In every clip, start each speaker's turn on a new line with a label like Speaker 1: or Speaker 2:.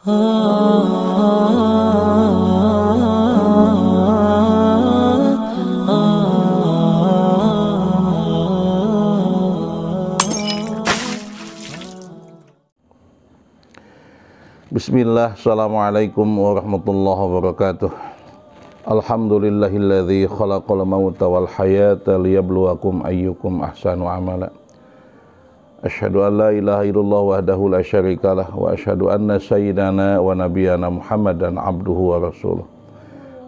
Speaker 1: Bismillah, Assalamualaikum warahmatullahi wabarakatuh Alhamdulillahilladzi khalaqal mauta wal hayata liyabluwakum ayyukum ahsanu amala أشهد أن لا إله إلا الله وحده لا شريك له وأشهد أن سيدنا ونبينا محمدا عبده ورسوله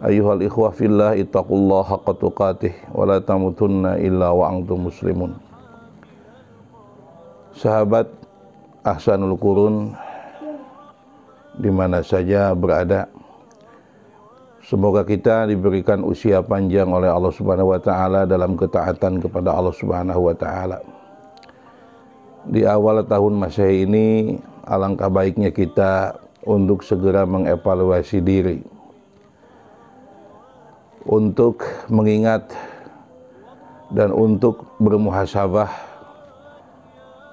Speaker 1: أيها الإخوة في الله اتقوا الله حق تقاته ولا تموتن إلا وأنتم مسلمون Sahabat Ahsanul Kurun di mana saja berada Semoga kita diberikan usia panjang oleh Allah Subhanahu wa taala dalam ketaatan kepada Allah Subhanahu wa taala di awal tahun Masehi ini alangkah baiknya kita untuk segera mengevaluasi diri. Untuk mengingat dan untuk bermuhasabah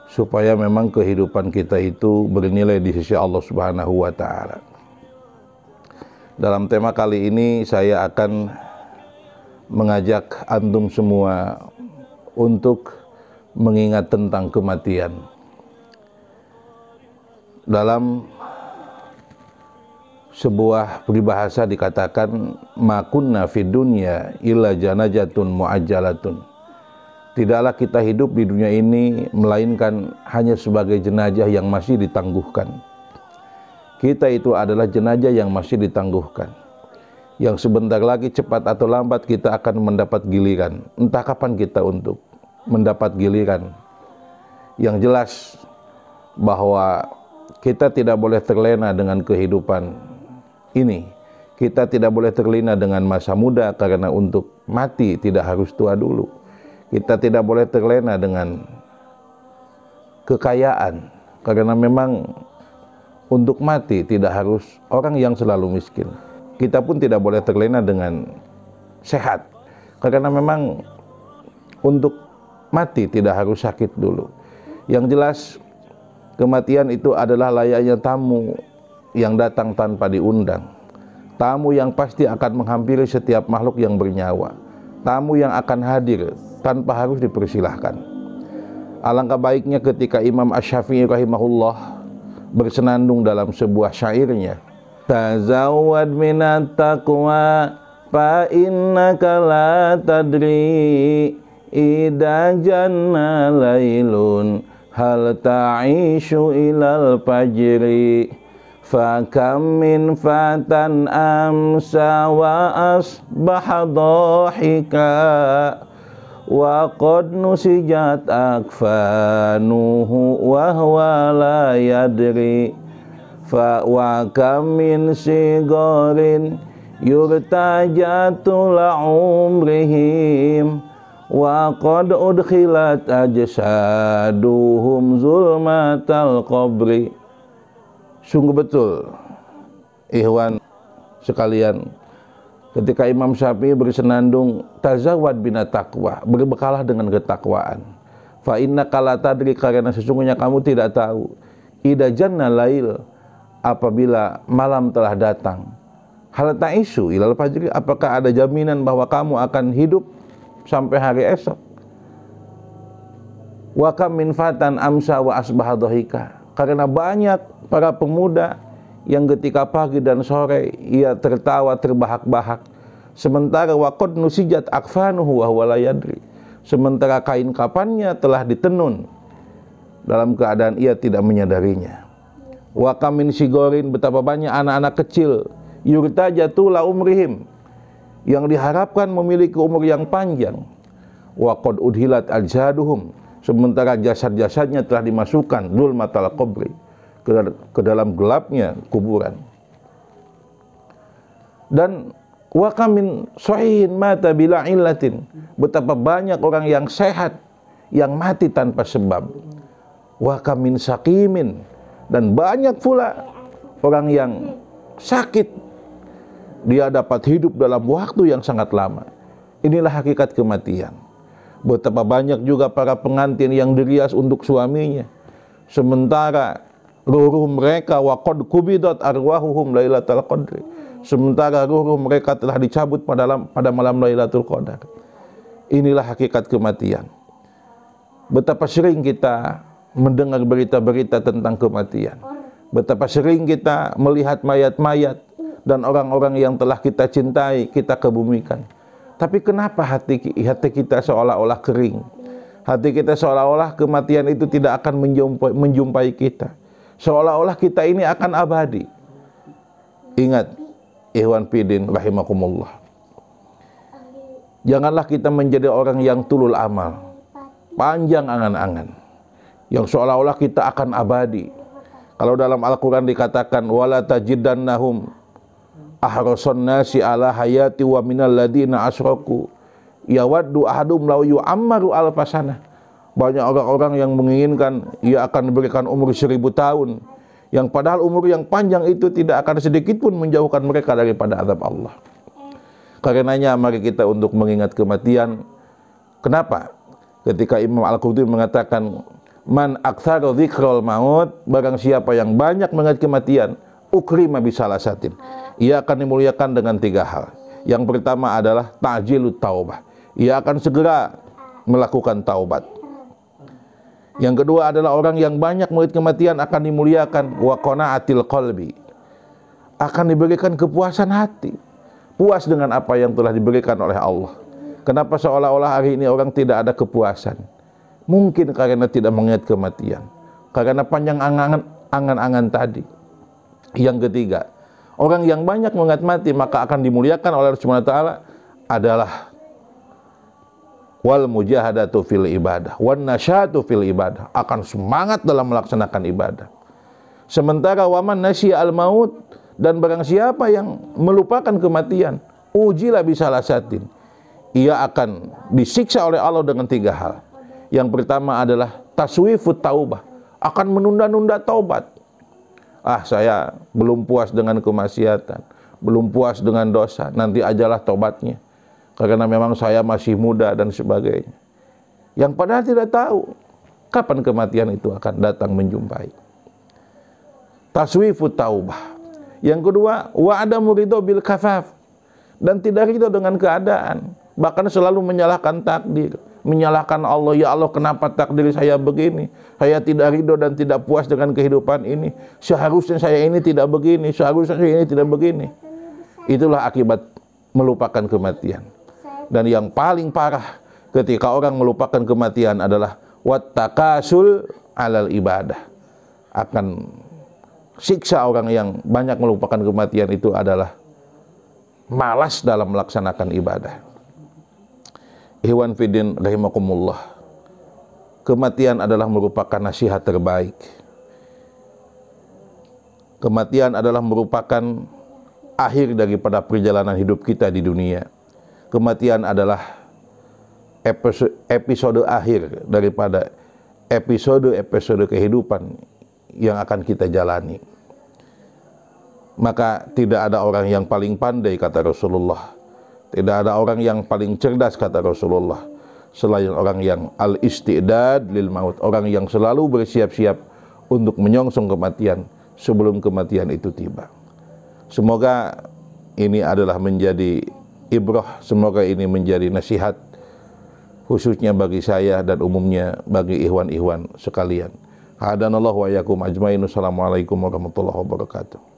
Speaker 1: supaya memang kehidupan kita itu bernilai di sisi Allah Subhanahu wa taala. Dalam tema kali ini saya akan mengajak antum semua untuk mengingat tentang kematian. Dalam sebuah peribahasa dikatakan makunna fid dunya illa janajatun muajjalatun. Tidaklah kita hidup di dunia ini melainkan hanya sebagai jenajah yang masih ditangguhkan. Kita itu adalah jenajah yang masih ditangguhkan. Yang sebentar lagi cepat atau lambat kita akan mendapat giliran, entah kapan kita untuk mendapat giliran. Yang jelas bahwa kita tidak boleh terlena dengan kehidupan ini. Kita tidak boleh terlena dengan masa muda karena untuk mati tidak harus tua dulu. Kita tidak boleh terlena dengan kekayaan karena memang untuk mati tidak harus orang yang selalu miskin. Kita pun tidak boleh terlena dengan sehat karena memang untuk mati, tidak harus sakit dulu. Yang jelas kematian itu adalah layaknya tamu yang datang tanpa diundang. Tamu yang pasti akan menghampiri setiap makhluk yang bernyawa. Tamu yang akan hadir tanpa harus dipersilahkan. Alangkah baiknya ketika Imam Ash-Syafi'i rahimahullah bersenandung dalam sebuah syairnya. Tazawad minat taqwa fa la tadri Ida janna laylun hal ta'ishu ilal pajri Fakam min fatan amsa wa asbah dhahika Wa qad nusijat akfanuhu wa huwa la yadri Fa wa kam min sigorin Yurta umrihim wa qad udkhilat ajsaduhum zulmatal qabri sungguh betul Ikhwan sekalian ketika Imam Syafi'i bersenandung tazawad bina taqwa berbekalah dengan ketakwaan fa inna kala tadri karena sesungguhnya kamu tidak tahu ida janna lail apabila malam telah datang hal isu ilal fajri apakah ada jaminan bahwa kamu akan hidup sampai hari esok. Wakam minfatan min fatan amsa wa asbaha Karena banyak para pemuda yang ketika pagi dan sore ia tertawa terbahak-bahak. Sementara wakot nusijat akfanuhu wa huwa Sementara kain kapannya telah ditenun dalam keadaan ia tidak menyadarinya. Wa min sigorin betapa banyak anak-anak kecil yurta jatulah umrihim yang diharapkan memiliki umur yang panjang. Waqad udhilat ajaduhum sementara jasad-jasadnya telah dimasukkan dul matal qabri ke dalam gelapnya kuburan. Dan wakamin sahihin mata bila illatin betapa banyak orang yang sehat yang mati tanpa sebab wakamin sakimin dan banyak pula orang yang sakit dia dapat hidup dalam waktu yang sangat lama. Inilah hakikat kematian. Betapa banyak juga para pengantin yang dirias untuk suaminya. Sementara ruh mereka waqad kubidat arwahuhum lailatul qadr. Sementara ruh mereka telah dicabut pada malam, pada malam Lailatul Qadar. Inilah hakikat kematian. Betapa sering kita mendengar berita-berita tentang kematian. Betapa sering kita melihat mayat-mayat dan orang-orang yang telah kita cintai kita kebumikan. Tapi kenapa hati hati kita seolah-olah kering? Hati kita seolah-olah kematian itu tidak akan menjumpai, menjumpai kita. Seolah-olah kita ini akan abadi. Ingat, Ikhwan Pidin rahimakumullah. Janganlah kita menjadi orang yang tulul amal. Panjang angan-angan. Yang seolah-olah kita akan abadi. Kalau dalam Al-Quran dikatakan, وَلَا تَجِدَنَّهُمْ ahrasan nasi ala hayati wa minal ladina asroku waddu ahadum law yu'ammaru alfasana banyak orang-orang yang menginginkan ia akan diberikan umur seribu tahun yang padahal umur yang panjang itu tidak akan sedikit pun menjauhkan mereka daripada azab Allah karenanya mari kita untuk mengingat kematian kenapa ketika Imam al qurdi mengatakan man aktsara dzikrul maut barang siapa yang banyak mengingat kematian ukrima bisalasatin. Ia akan dimuliakan dengan tiga hal. Yang pertama adalah ta'jilut taubah. Ia akan segera melakukan taubat. Yang kedua adalah orang yang banyak murid kematian akan dimuliakan wa atil kolbi. Akan diberikan kepuasan hati. Puas dengan apa yang telah diberikan oleh Allah. Kenapa seolah-olah hari ini orang tidak ada kepuasan? Mungkin karena tidak mengingat kematian. Karena panjang angan-angan tadi. Yang ketiga, orang yang banyak mengingat mati maka akan dimuliakan oleh Allah Subhanahu wa taala adalah wal mujahadatu fil ibadah wan nasyatu fil ibadah akan semangat dalam melaksanakan ibadah sementara waman nasya al maut dan barang siapa yang melupakan kematian ujilah bisalah satin ia akan disiksa oleh Allah dengan tiga hal yang pertama adalah taswifut taubah akan menunda-nunda taubat ah saya belum puas dengan kemaksiatan, belum puas dengan dosa, nanti ajalah tobatnya. Karena memang saya masih muda dan sebagainya. Yang padahal tidak tahu kapan kematian itu akan datang menjumpai. Taswifu taubah. Yang kedua, wa ada murido bil kafaf dan tidak ridho dengan keadaan, bahkan selalu menyalahkan takdir menyalahkan Allah, ya Allah kenapa takdir saya begini? Saya tidak ridho dan tidak puas dengan kehidupan ini. Seharusnya saya ini tidak begini, seharusnya saya ini tidak begini. Itulah akibat melupakan kematian. Dan yang paling parah ketika orang melupakan kematian adalah wattakasul alal ibadah. Akan siksa orang yang banyak melupakan kematian itu adalah malas dalam melaksanakan ibadah. Hewan Fidin rahimakumullah. Kematian adalah merupakan nasihat terbaik. Kematian adalah merupakan akhir daripada perjalanan hidup kita di dunia. Kematian adalah episode, episode akhir daripada episode-episode kehidupan yang akan kita jalani. Maka tidak ada orang yang paling pandai kata Rasulullah tidak ada orang yang paling cerdas kata Rasulullah selain orang yang al-istidad lil maut, orang yang selalu bersiap-siap untuk menyongsong kematian sebelum kematian itu tiba. Semoga ini adalah menjadi ibrah, semoga ini menjadi nasihat khususnya bagi saya dan umumnya bagi ihwan-ihwan sekalian. Hadanallahu wa yakum ajmain. Assalamualaikum warahmatullahi wabarakatuh.